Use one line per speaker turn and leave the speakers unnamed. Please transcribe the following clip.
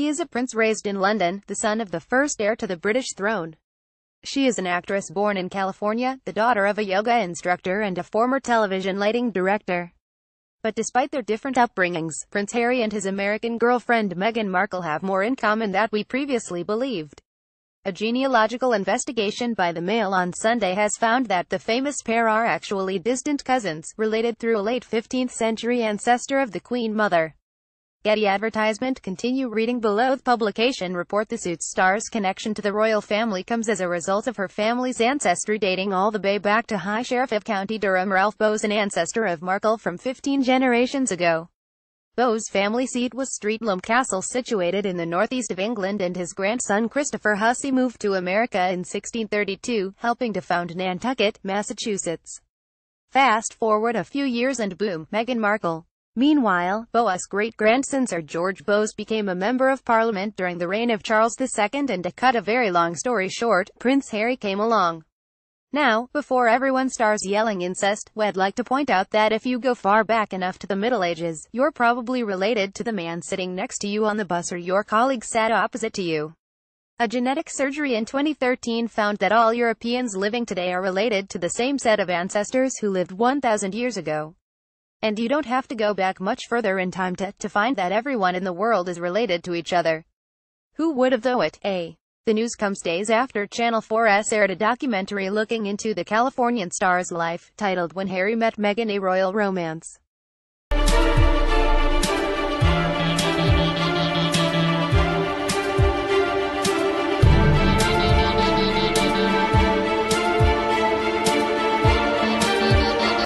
He is a prince raised in London, the son of the first heir to the British throne. She is an actress born in California, the daughter of a yoga instructor and a former television lighting director. But despite their different upbringings, Prince Harry and his American girlfriend Meghan Markle have more in common than we previously believed. A genealogical investigation by the Mail on Sunday has found that the famous pair are actually distant cousins, related through a late 15th century ancestor of the Queen Mother. Getty advertisement continue reading below the publication report the suit star's connection to the royal family comes as a result of her family's ancestry dating all the way back to High Sheriff of County Durham Ralph Bowes an ancestor of Markle from 15 generations ago. Bowes' family seat was Streetlam Castle situated in the northeast of England and his grandson Christopher Hussey moved to America in 1632, helping to found Nantucket, Massachusetts. Fast forward a few years and boom, Meghan Markle, Meanwhile, Boas' great-grandson Sir George Boas became a Member of Parliament during the reign of Charles II and to cut a very long story short, Prince Harry came along. Now, before everyone starts yelling incest, I'd like to point out that if you go far back enough to the Middle Ages, you're probably related to the man sitting next to you on the bus or your colleague sat opposite to you. A genetic surgery in 2013 found that all Europeans living today are related to the same set of ancestors who lived 1,000 years ago, and you don't have to go back much further in time to, to find that everyone in the world is related to each other. Who would have thought? A. The news comes days after Channel 4's aired a documentary looking into the Californian star's life, titled When Harry Met Meghan A Royal Romance.